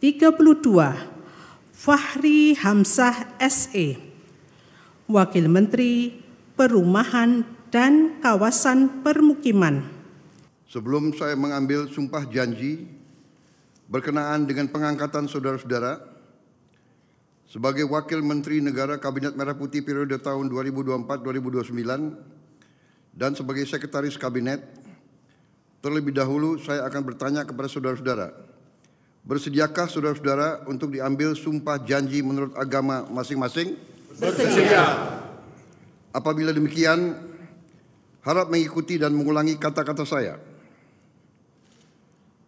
32 Fahri Hamzah SE, Wakil Menteri Perumahan dan Kawasan Permukiman. Sebelum saya mengambil sumpah janji berkenaan dengan pengangkatan saudara-saudara sebagai Wakil Menteri Negara Kabinet Merah Putih periode tahun 2024-2029 dan sebagai Sekretaris Kabinet, terlebih dahulu saya akan bertanya kepada saudara-saudara Bersediakah saudara-saudara untuk diambil sumpah janji menurut agama masing-masing? Bersedia. Apabila demikian, harap mengikuti dan mengulangi kata-kata saya.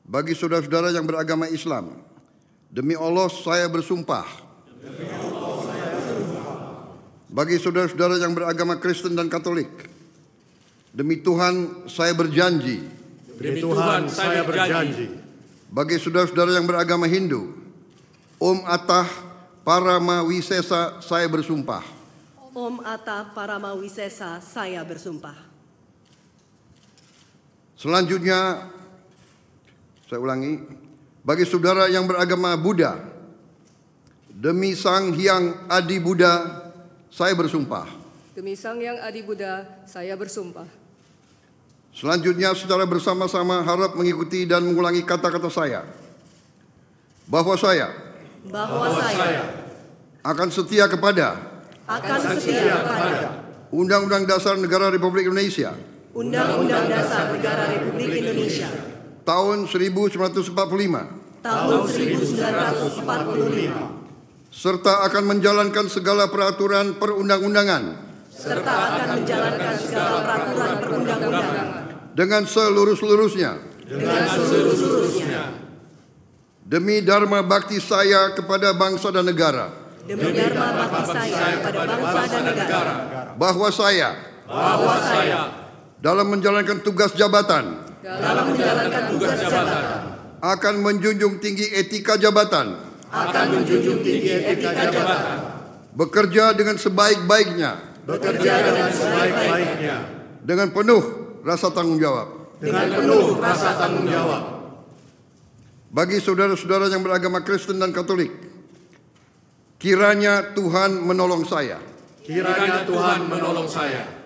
Bagi saudara-saudara yang beragama Islam, demi Allah saya bersumpah. Demi Allah saya bersumpah. Bagi saudara-saudara yang beragama Kristen dan Katolik, demi Tuhan saya berjanji. Demi Tuhan saya berjanji. Bagi saudara-saudara yang beragama Hindu, Om Atah Paramawisesa saya bersumpah. Om Atah Paramawisesa saya bersumpah. Selanjutnya saya ulangi, bagi saudara yang beragama Buddha, demi Sang Hyang Adi Buddha, saya bersumpah. Demi Sang Hyang Adi Buddha, saya bersumpah. Selanjutnya saudara bersama-sama harap mengikuti dan mengulangi kata-kata saya. Bahwa saya bahwa saya akan setia kepada akan setia kepada Undang-Undang Dasar Negara Republik Indonesia. Undang-Undang Dasar Negara Republik Indonesia tahun 1945 tahun 1945 serta akan menjalankan segala peraturan perundang-undangan serta akan menjalankan segala peraturan dengan selurus-lurusnya. Dengan selurus-lurusnya. Demi dharma bakti saya kepada bangsa dan negara. Demi dharma bakti saya kepada bangsa dan negara. Bahwa saya. Bahwa saya. Dalam menjalankan tugas jabatan. Dalam menjalankan tugas jabatan. Akan menjunjung tinggi etika jabatan. Akan menjunjung tinggi etika jabatan. Bekerja dengan sebaik-baiknya. Bekerja dengan sebaik-baiknya. Dengan penuh rasa tanggung jawab. Dengan penuh rasa tanggung jawab. Bagi saudara-saudara yang beragama Kristen dan Katolik, kiranya Tuhan menolong saya. Kiranya Tuhan menolong saya.